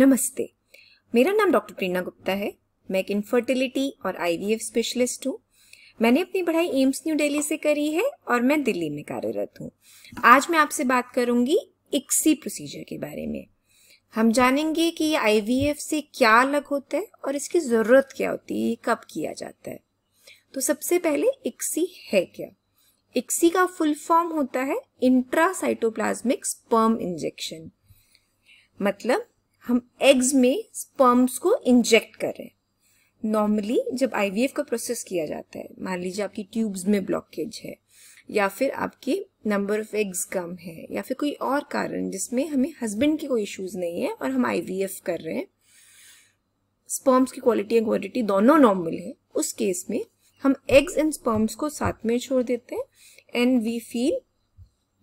नमस्ते मेरा नाम डॉक्टर प्रेरणा गुप्ता है मैं एक इनफर्टिलिटी और आईवीएफ स्पेशलिस्ट हूँ मैंने अपनी पढ़ाई एम्स न्यू दिल्ली से करी है और मैं दिल्ली में कार्यरत हूँ आज मैं आपसे बात करूंगी इक्सी प्रोसीजर के बारे में हम जानेंगे कि आईवीएफ से क्या अलग होता है और इसकी ज़रूरत क्या होती है कब किया जाता है तो सबसे पहले इक्सी है क्या इक्सी का फुल फॉर्म होता है इंट्रासाइटोप्लाज्मिक स्पर्म इंजेक्शन मतलब हम एग्स में स्पर्म्स को इंजेक्ट कर रहे हैं नॉर्मली जब आईवीएफ का प्रोसेस किया जाता है मान लीजिए आपकी ट्यूब्स में ब्लॉकेज है या फिर आपके नंबर ऑफ एग्स कम है या फिर कोई और कारण जिसमें हमें हस्बैंड के कोई इश्यूज नहीं है और हम आईवीएफ कर रहे हैं स्पर्म्स की क्वालिटी एंड क्वांटिटी दोनों नॉर्मल है उस केस में हम एग्स एंड स्पर्म्स को साथ में छोड़ देते हैं एंड वी फील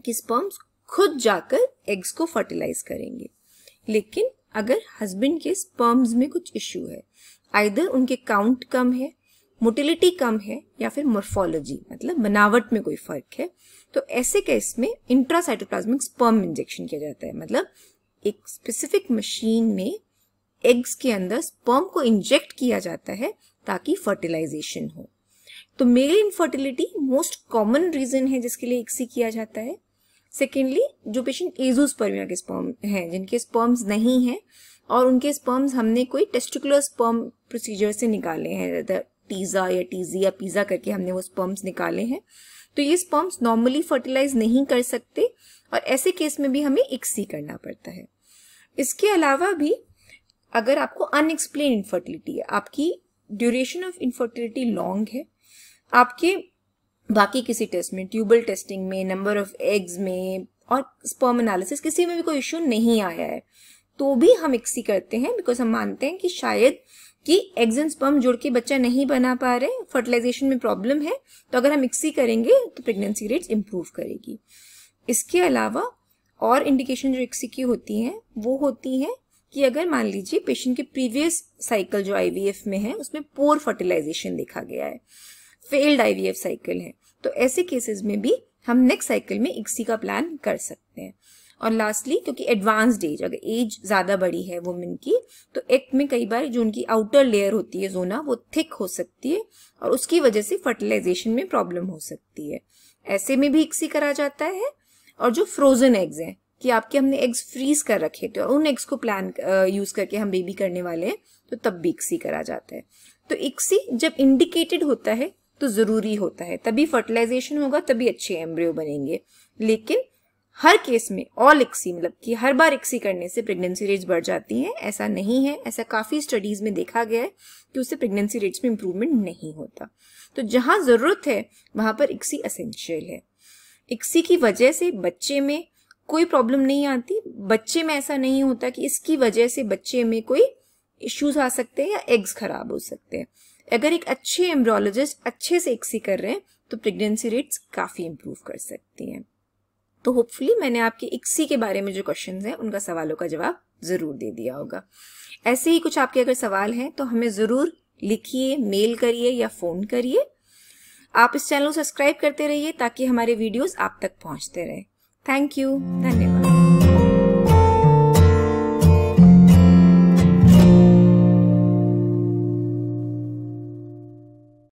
कि स्पर्म्स खुद जाकर एग्स को फर्टिलाइज करेंगे लेकिन अगर हस्बैंड के स्पर्म्स में कुछ इश्यू है आइधर उनके काउंट कम है मोटिलिटी कम है या फिर मोर्फोलॉजी मतलब बनावट में कोई फर्क है तो ऐसे केस में इंट्रासाइटोप्लाज्मिक स्पर्म इंजेक्शन किया जाता है मतलब एक स्पेसिफिक मशीन में एग्स के अंदर स्पर्म को इंजेक्ट किया जाता है ताकि फर्टिलाइजेशन हो तो male infertility most common reason है जिसके लिए एक्सी किया जाता है सेकेंडली जो पेशेंट एजोस्पर्मिया के स्पर्म हैं जिनके स्पर्म्स नहीं हैं और उनके स्पर्म्स हमने कोई टेस्टिकुलर स्पर्म प्रोसीजर से निकाले हैं टीज़ा या टीजी या पिज़ा करके हमने वो स्पर्म्स निकाले हैं तो ये स्पर्म्स नॉर्मली फर्टिलाइज नहीं कर सकते और ऐसे केस में भी हमें इक्सी करना पड़ता है इसके अलावा भी अगर आपको अनएक्सप्लेन इनफर्टिलिटी है आपकी ड्यूरेशन ऑफ इनफर्टिलिटी लॉन्ग है आपके बाकी किसी टेस्ट में ट्यूबल टेस्टिंग में नंबर ऑफ एग्स में और स्पर्म एनालिसिस किसी में भी कोई इश्यू नहीं आया है तो भी हम इक्सी करते हैं बिकॉज हम मानते हैं कि शायद कि एग्ज एंड स्पर्म जुड़ के बच्चा नहीं बना पा रहे फर्टिलाइजेशन में प्रॉब्लम है तो अगर हम इक्सी करेंगे तो प्रेगनेंसी रेट इम्प्रूव करेगी इसके अलावा और इंडिकेशन जो इक्सी की होती हैं वो होती हैं कि अगर मान लीजिए पेशेंट के प्रीवियस साइकिल जो आईवीएफ में है उसमें पोर फर्टिलाइजेशन देखा गया है फेल्ड आईवीएफ साइकिल है तो ऐसे केसेस में भी हम नेक्स्ट साइकिल में इक्सी का प्लान कर सकते हैं और लास्टली क्योंकि एडवांस्ड एज अगर एज ज़्यादा बड़ी है वुमेन की तो एक्ट में कई बार जो उनकी आउटर लेयर होती है जोना वो थिक हो सकती है और उसकी वजह से फर्टिलाइजेशन में प्रॉब्लम हो सकती है ऐसे में भी इक्सी करा जाता है और जो फ्रोजन एग्ज हैं कि आपके हमने एग्स फ्रीज कर रखे थे और उन एग्स को प्लान यूज करके हम बेबी करने वाले हैं तो तब भी इक्सी करा जाता है तो इक्सी जब इंडिकेटेड होता है तो ज़रूरी होता है तभी फर्टिलाइजेशन होगा तभी अच्छे एम्ब्रियो बनेंगे लेकिन हर केस में ऑल इक्सी मतलब कि हर बार इक्सी करने से प्रेगनेंसी रेट्स बढ़ जाती हैं ऐसा नहीं है ऐसा काफ़ी स्टडीज़ में देखा गया है कि उससे प्रेगनेंसी रेट्स में इम्प्रूवमेंट नहीं होता तो जहां ज़रूरत है वहां पर इक्सी असेंशियल है इक्सी की वजह से बच्चे में कोई प्रॉब्लम नहीं आती बच्चे में ऐसा नहीं होता कि इसकी वजह से बच्चे में कोई इश्यूज आ सकते हैं या एग्स खराब हो सकते हैं अगर एक अच्छे एम्ब्रोलॉजिस्ट अच्छे से एक्सी कर रहे हैं तो प्रेगनेंसी रेट्स काफ़ी इम्प्रूव कर सकती हैं तो होपफुली मैंने आपके इक्सी के बारे में जो क्वेश्चन हैं उनका सवालों का जवाब ज़रूर दे दिया होगा ऐसे ही कुछ आपके अगर सवाल हैं तो हमें ज़रूर लिखिए मेल करिए या फ़ोन करिए आप इस चैनल को सब्सक्राइब करते रहिए ताकि हमारे वीडियोस आप तक पहुंचते रहे थैंक यू धन्यवाद